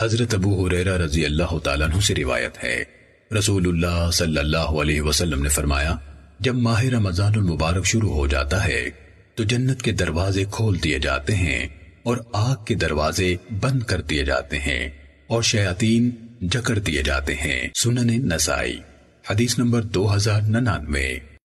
हजरत अबू हुरैरा रजी अल्लाह तु से रिवायत है रसूलुल्लाह सल्लल्लाहु अलैहि वसल्लम ने फरमाया जब माह रमजान मुबारक शुरू हो जाता है तो जन्नत के दरवाजे खोल दिए जाते हैं और आग के दरवाजे बंद कर दिए जाते हैं और शयातीन जकड़ दिए जाते हैं सुनने नसाई हदीस नंबर दो हजार